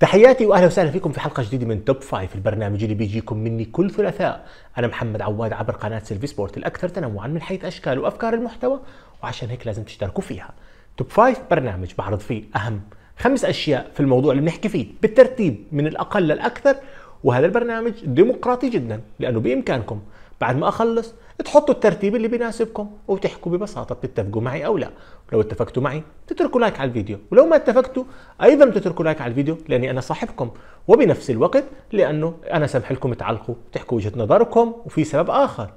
تحياتي واهلا وسهلا فيكم في حلقه جديده من توب فايف البرنامج اللي بيجيكم مني كل ثلاثاء انا محمد عواد عبر قناه سيلفي سبورت الاكثر تنوعا من حيث اشكال وافكار المحتوى وعشان هيك لازم تشتركوا فيها توب فايف برنامج بعرض فيه اهم خمس اشياء في الموضوع اللي بنحكي فيه بالترتيب من الاقل للاكثر وهذا البرنامج ديمقراطي جدا لانه بامكانكم بعد ما اخلص تحطوا الترتيب اللي بيناسبكم وتحكوا ببساطه بتتفقوا معي او لا ولو اتفقتوا معي تتركوا لايك على الفيديو ولو ما اتفقتوا ايضا تتركوا لايك على الفيديو لاني انا صاحبكم وبنفس الوقت لانه انا سامح لكم تعلقوا تحكوا وجهه نظركم وفي سبب اخر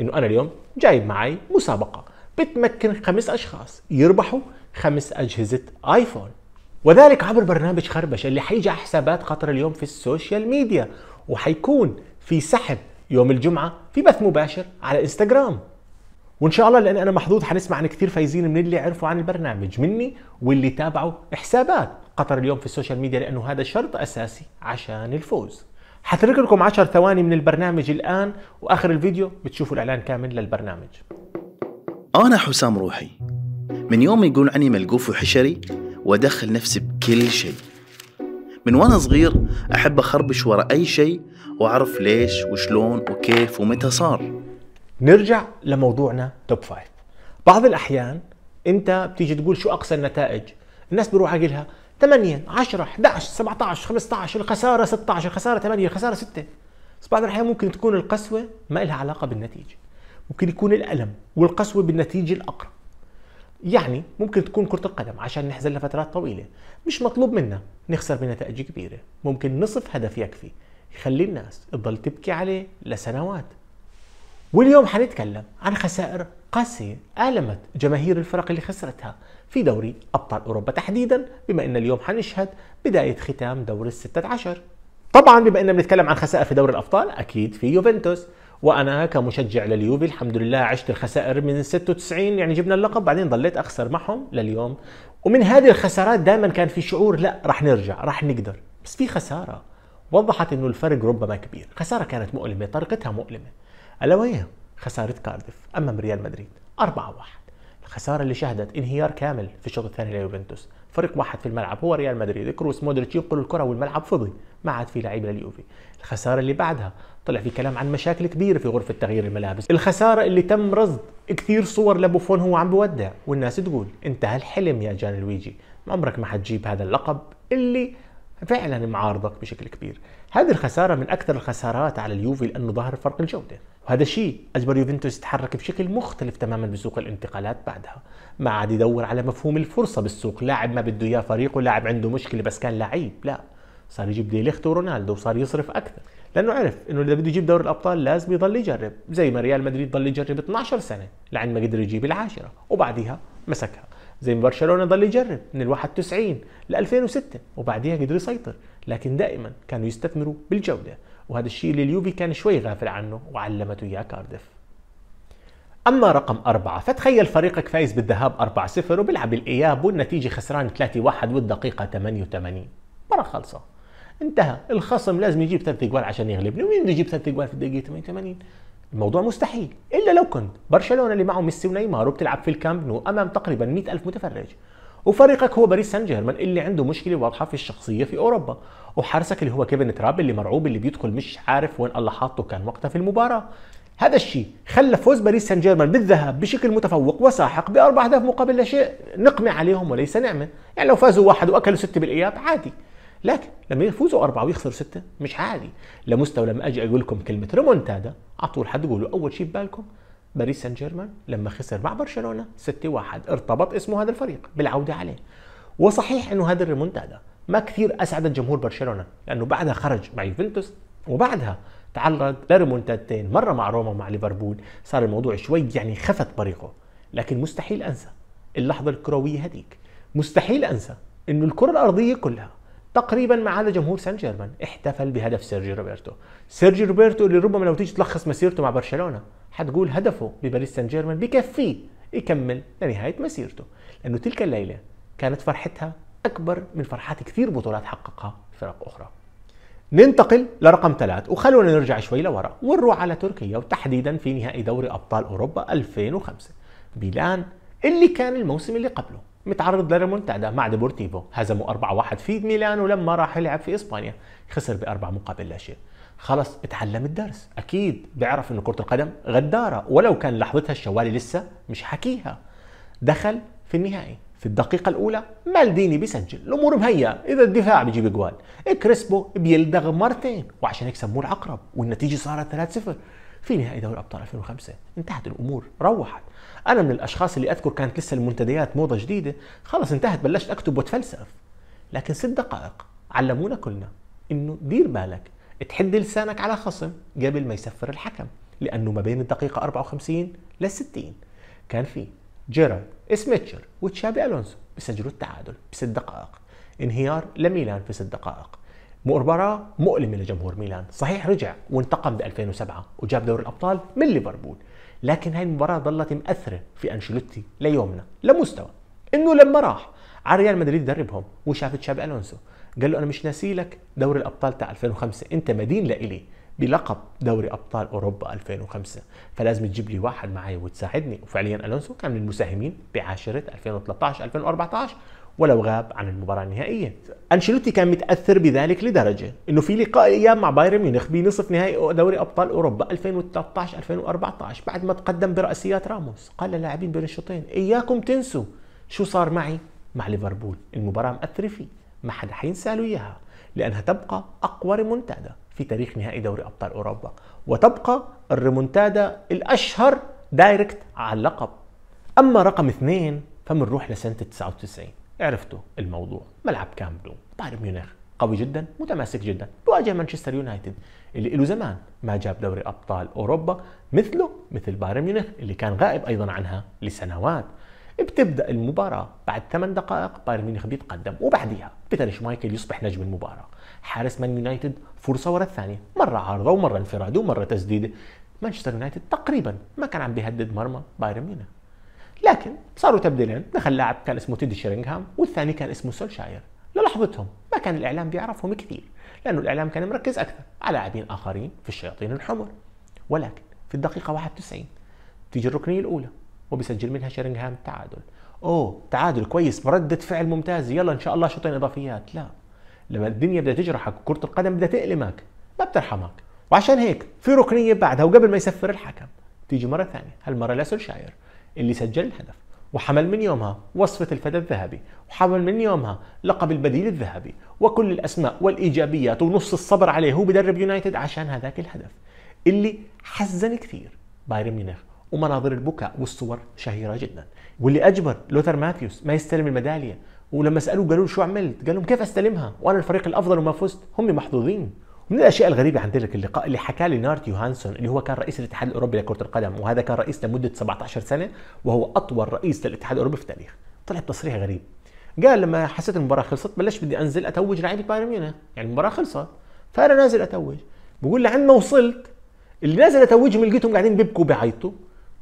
انه انا اليوم جايب معي مسابقه بتمكن خمس اشخاص يربحوا خمس اجهزه ايفون وذلك عبر برنامج خربشه اللي حيجي على حسابات قطر اليوم في السوشيال ميديا وحيكون في سحب يوم الجمعه في بث مباشر على انستغرام وان شاء الله لان انا محظوظ حنسمع عن كثير فايزين من اللي عرفوا عن البرنامج مني واللي تابعوا حسابات قطر اليوم في السوشيال ميديا لانه هذا شرط اساسي عشان الفوز حترك لكم 10 ثواني من البرنامج الان واخر الفيديو بتشوفوا الاعلان كامل للبرنامج انا حسام روحي من يوم يقول عني ملقوف وحشري وادخل نفسي بكل شيء من وانا صغير احب اخربش ورا اي شيء واعرف ليش وشلون وكيف ومتى صار نرجع لموضوعنا توب فايف بعض الأحيان أنت بتيجي تقول شو أقصى النتائج الناس بيروح اقلها 8 10 11 17 15 الخساره 16 الخساره 8 الخساره 6 بس بعض الاحيان ممكن تكون القسوه ما لها علاقه بالنتيجه ممكن يكون الالم والقسوه بالنتيجه الاقرب يعني ممكن تكون كرة القدم عشان نحزن لفترات طويلة مش مطلوب منا نخسر بنتائج كبيرة ممكن نصف هدف يكفي يخلي الناس تضل تبكي عليه لسنوات واليوم حنتكلم عن خسائر قاسية ألمت جماهير الفرق اللي خسرتها في دوري أبطال أوروبا تحديدا بما أن اليوم حنشهد بداية ختام دور الستة عشر طبعا بما أننا بنتكلم عن خسائر في دوري الأبطال أكيد في يوفنتوس وانا كمشجع لليوفي الحمد لله عشت الخسائر من 96 يعني جبنا اللقب بعدين ضليت اخسر معهم لليوم ومن هذه الخسارات دائما كان في شعور لا راح نرجع راح نقدر بس في خساره وضحت أنه الفرق ربما كبير خسارة كانت مؤلمة طريقتها مؤلمة ألا وهي خسارة كاردف أمام ريال مدريد 4-1 الخسارة اللي شهدت انهيار كامل في الشوط الثاني ليوفنتوس فريق واحد في الملعب هو ريال مدريد كروس مودريتش ينقل الكرة والملعب فضي ما عاد في لعيبة لليوفي الخسارة اللي بعدها طلع في كلام عن مشاكل كبيرة في غرفة تغيير الملابس الخسارة اللي تم رصد كثير صور لبوفون هو عم بودع والناس تقول انتهى الحلم يا جان لويجي عمرك ما حتجيب هذا اللقب اللي فعلا معارضك بشكل كبير هذه الخساره من اكثر الخسارات على اليوفي لانه ظهر فرق الجوده وهذا الشيء اجبر يوفنتوس يتحرك بشكل مختلف تماما بسوق الانتقالات بعدها ما عاد يدور على مفهوم الفرصه بالسوق لاعب ما بده اياه فريقه لاعب عنده مشكله بس كان لعيب لا صار يجيب ديليخت ورونالدو وصار يصرف اكثر لانه عرف انه اذا بده يجيب دوري الابطال لازم يضل يجرب زي ما ريال مدريد ضل يجرب 12 سنه لعند ما قدر يجيب العاشره وبعدها مسكها زي برشلونه ضل يجرب من ال 91 ل 2006 وبعديها قدر يسيطر لكن دائما كانوا يستثمروا بالجوده وهذا الشيء اللي اليوفي كان شوي غافل عنه وعلمته اياه كاردف اما رقم أربعة فتخيل فريقك فايز بالذهاب 4-0 وبيلعب الاياب والنتيجه خسران 3-1 والدقيقه 88 مره خالصه انتهى الخصم لازم يجيب ثلاث اجوال عشان يغلبني ومين بده يجيب ثلاث اجوال في الدقيقه 88 الموضوع مستحيل الا لو كنت برشلونه اللي معه ميسي ونيمار وبتلعب في الكامب نو امام تقريبا 100 الف متفرج وفريقك هو باريس سان جيرمان اللي عنده مشكله واضحه في الشخصيه في اوروبا وحارسك اللي هو كيفن تراب اللي مرعوب اللي بيدخل مش عارف وين الله حاطه كان وقتها في المباراه هذا الشيء خلى فوز باريس سان جيرمان بالذهاب بشكل متفوق وساحق باربع اهداف مقابل لا شيء نقمه عليهم وليس نعمه يعني لو فازوا واحد واكلوا سته بالاياب عادي لكن لما يفوزوا أربعة ويخسروا ستة مش عادي لمستوى لما أجي أقول لكم كلمة ريمونتادا على طول حتقولوا أول شيء ببالكم باريس سان جيرمان لما خسر مع برشلونة 6-1 ارتبط اسمه هذا الفريق بالعودة عليه وصحيح أنه هذا الريمونتادا ما كثير أسعدت جمهور برشلونة لأنه بعدها خرج مع يوفنتوس وبعدها تعرض لريمونتادتين مرة مع روما ومع ليفربول صار الموضوع شوي يعني خفت طريقه لكن مستحيل أنسى اللحظة الكروية هذيك مستحيل أنسى أنه الكرة الأرضية كلها تقريبا ما عدا جمهور سان جيرمان احتفل بهدف سيرجي روبرتو سيرجي روبرتو اللي ربما لو تيجي تلخص مسيرته مع برشلونه حتقول هدفه بباريس سان جيرمان بكفيه يكمل لنهايه مسيرته لانه تلك الليله كانت فرحتها اكبر من فرحات كثير بطولات حققها فرق اخرى ننتقل لرقم ثلاث وخلونا نرجع شوي لورا ونروح على تركيا وتحديدا في نهائي دوري ابطال اوروبا 2005 ميلان اللي كان الموسم اللي قبله متعرض لريمونتادا مع ديبورتيفو هزموا 4-1 في ميلانو لما راح يلعب في اسبانيا خسر باربع مقابل لا شيء خلص اتعلم الدرس اكيد بيعرف انه كره القدم غداره ولو كان لحظتها الشوالي لسه مش حكيها دخل في النهائي في الدقيقة الأولى مالديني بيسجل الأمور مهيئة إذا الدفاع بيجيب أجوال كريسبو بيلدغ مرتين وعشان هيك سموه العقرب والنتيجة صارت 3-0 في نهائي دوري ابطال 2005 انتهت الامور روحت انا من الاشخاص اللي اذكر كانت لسه المنتديات موضه جديده خلص انتهت بلشت اكتب واتفلسف لكن ست دقائق علمونا كلنا انه دير بالك تحد لسانك على خصم قبل ما يسفر الحكم لانه ما بين الدقيقه 54 لل 60 كان في جيرارد سميتشر وتشابي الونسو بسجلوا التعادل بست دقائق انهيار لميلان في ست دقائق مباراة مؤلمة لجمهور ميلان صحيح رجع وانتقم ب 2007 وجاب دوري الأبطال من ليفربول لكن هاي المباراة ظلت مأثرة في أنشيلوتي ليومنا لمستوى إنه لما راح على ريال مدريد دربهم وشاف تشابي ألونسو قال له أنا مش ناسي لك دوري الأبطال تاع 2005 أنت مدين لإلي بلقب دوري ابطال اوروبا 2005 فلازم تجيب لي واحد معي وتساعدني وفعليا الونسو كان من المساهمين بعاشره 2013 2014 ولو غاب عن المباراه النهائيه انشيلوتي كان متاثر بذلك لدرجه انه في لقاء ايام مع بايرن ميونخ بنصف نهائي دوري ابطال اوروبا 2013 2014 بعد ما تقدم براسيات راموس قال للاعبين بين الشوطين اياكم تنسوا شو صار معي مع ليفربول المباراه مأثره فيه ما حدا حينسى له اياها لانها تبقى اقوى ريمونتادا في تاريخ نهائي دوري ابطال اوروبا وتبقى الريمونتادا الاشهر دايركت على اللقب اما رقم اثنين فبنروح لسنه 99 عرفتوا الموضوع ملعب كامب بايرن ميونخ قوي جدا متماسك جدا بواجه مانشستر يونايتد اللي له زمان ما جاب دوري ابطال اوروبا مثله مثل بايرن ميونخ اللي كان غائب ايضا عنها لسنوات بتبدا المباراه بعد ثمان دقائق بايرن ميونخ بيتقدم وبعديها بيتر شمايكل يصبح نجم المباراه حارس مان يونايتد فرصه ورا الثانيه مره عارضه ومره انفراد ومره تسديده مانشستر يونايتد تقريبا ما كان عم بيهدد مرمى بايرن ميونخ لكن صاروا تبديلين دخل لاعب كان اسمه تيدي شيرينغهام والثاني كان اسمه سولشاير للحظتهم ما كان الاعلام بيعرفهم كثير لانه الاعلام كان مركز اكثر على لاعبين اخرين في الشياطين الحمر ولكن في الدقيقه 91 تيجي الركنيه الاولى وبسجل منها شيرنغهام تعادل اوه تعادل كويس ردة فعل ممتازة يلا ان شاء الله شوطين اضافيات لا لما الدنيا بدها تجرحك كرة القدم بدها تألمك ما بترحمك وعشان هيك في ركنية بعدها وقبل ما يسفر الحكم تيجي مرة ثانية هالمرة شاير اللي سجل الهدف وحمل من يومها وصفة الفتى الذهبي وحمل من يومها لقب البديل الذهبي وكل الأسماء والإيجابيات ونص الصبر عليه هو بدرب يونايتد عشان هذاك الهدف اللي حزن كثير بايرن ميونخ ومناظر البكاء والصور شهيره جدا واللي اجبر لوثر ماثيوس ما يستلم الميداليه ولما سالوه قالوا له شو عملت؟ قال لهم كيف استلمها؟ وانا الفريق الافضل وما فزت، هم محظوظين. من الاشياء الغريبه عن ذلك اللقاء اللي حكى لي نارت يوهانسون اللي هو كان رئيس الاتحاد الاوروبي لكره القدم وهذا كان رئيس لمده 17 سنه وهو اطول رئيس للاتحاد الاوروبي في التاريخ. طلع بتصريح غريب. قال لما حسيت المباراه خلصت بلشت بدي انزل اتوج لعيبه بايرن ميونخ، يعني المباراه خلصت فانا نازل اتوج. بقول لي عندما وصلت اللي نازل اتوجهم لقيتهم قاعدين بيبكوا بيعيطوا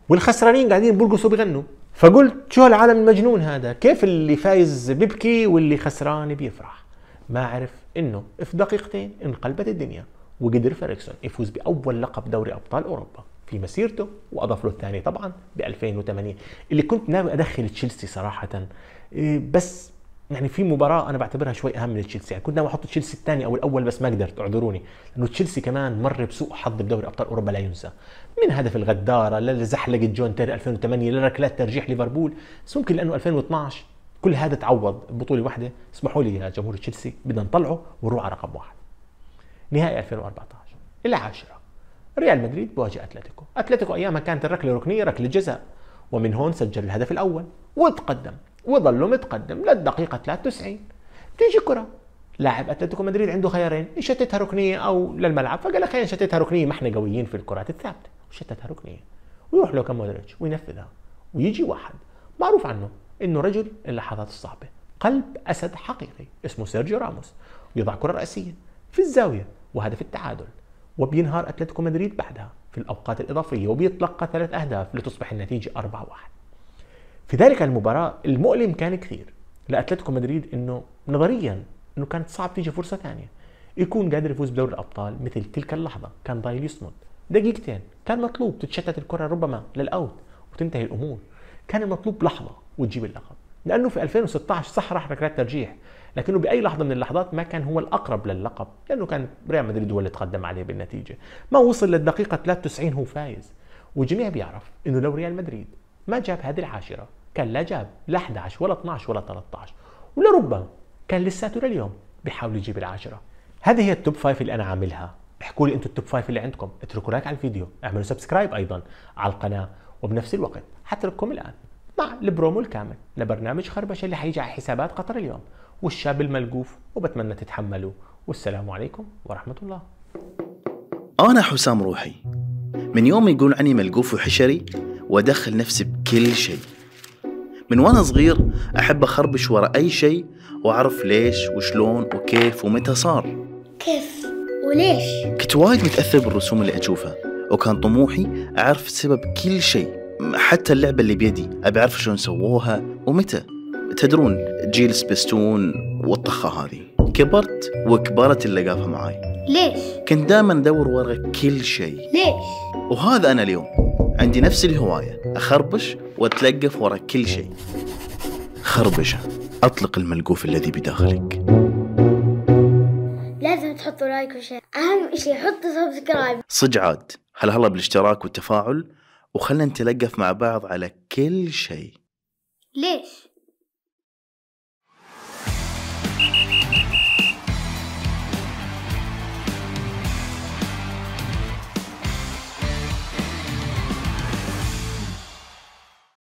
والخسرانين قاعدين بيرقصوا بيغنوا فقلت شو العالم المجنون هذا كيف اللي فايز بيبكي واللي خسران بيفرح ما عرف انه في دقيقتين انقلبت الدنيا وقدر فريكسون يفوز باول لقب دوري ابطال اوروبا في مسيرته واضاف له الثاني طبعا ب 2008 اللي كنت ناوي ادخل تشيلسي صراحه إيه، بس يعني في مباراه انا بعتبرها شوي اهم من تشيلسي يعني كنت ناوي احط تشيلسي الثاني او الاول بس ما قدرت اعذروني لانه تشيلسي كمان مر بسوء حظ بدوري ابطال اوروبا لا ينسى من هدف الغداره لزحلقه جون تيري 2008 لركلات ترجيح ليفربول بس ممكن لانه 2012 كل هذا تعوض ببطوله واحده اسمحوا لي يا جمهور تشيلسي بدنا نطلعه ونروح على رقم واحد نهائي 2014 العاشره ريال مدريد بواجه اتلتيكو اتلتيكو ايامها كانت الركله ركنيه ركله جزاء ومن هون سجل الهدف الاول وتقدم وظلوا متقدم للدقيقة 93 تيجي كرة لاعب اتلتيكو مدريد عنده خيارين يشتتها ركنيه او للملعب فقال لك خلينا نشتتها ركنيه ما احنا قويين في الكرات الثابته وشتتها ركنيه ويروح لوكا مودريتش وينفذها ويجي واحد معروف عنه انه رجل اللحظات الصعبه قلب اسد حقيقي اسمه سيرجيو راموس يضع كره راسيه في الزاويه وهدف التعادل وبينهار اتلتيكو مدريد بعدها في الاوقات الاضافيه وبيتلقى ثلاث اهداف لتصبح النتيجه 4-1 في ذلك المباراة المؤلم كان كثير لاتلتيكو مدريد انه نظريا انه كانت صعب تيجي فرصة ثانية يكون قادر يفوز بدوري الابطال مثل تلك اللحظة كان ضايل يصمد دقيقتين كان مطلوب تتشتت الكرة ربما للاوت وتنتهي الامور كان المطلوب لحظة وتجيب اللقب لانه في 2016 صح راح ركلات ترجيح لكنه باي لحظه من اللحظات ما كان هو الاقرب للقب لانه كان ريال مدريد هو اللي تقدم عليه بالنتيجه ما وصل للدقيقه 93 هو فايز والجميع بيعرف انه لو ريال مدريد ما جاب هذه العاشره كان لا جاب لا 11 ولا 12 ولا 13 ولربما كان لساته لليوم بيحاول يجيب العاشرة هذه هي التوب فايف اللي أنا عاملها احكوا لي انتم التوب فايف اللي عندكم اتركوا لايك على الفيديو اعملوا سبسكرايب ايضا على القناه وبنفس الوقت حترككم الان مع البرومو الكامل لبرنامج خربشه اللي حيجي على حسابات قطر اليوم والشاب الملقوف وبتمنى تتحملوا والسلام عليكم ورحمه الله انا حسام روحي من يوم يقول عني ملقوف وحشري وادخل نفسي بكل شيء من وانا صغير احب اخربش ورا اي شيء واعرف ليش وشلون وكيف ومتى صار كيف وليش كنت وايد متاثر بالرسوم اللي اشوفها وكان طموحي اعرف سبب كل شيء حتى اللعبه اللي بيدي ابي اعرف شلون سووها ومتى تدرون جيل سبستون والطخه هذه كبرت وكبرت اللقافه معاي ليش؟ كنت دائما ادور ورا كل شيء ليش؟ وهذا انا اليوم عندي نفس الهواية أخربش وأتلقف ورا كل شيء خربشة أطلق الملقوف الذي بداخلك لازم تحطوا لايك وشير أهم شيء حطوا سبسكرايب صج عاد هلا هلا بالاشتراك والتفاعل وخلنا نتلقف مع بعض على كل شيء ليش؟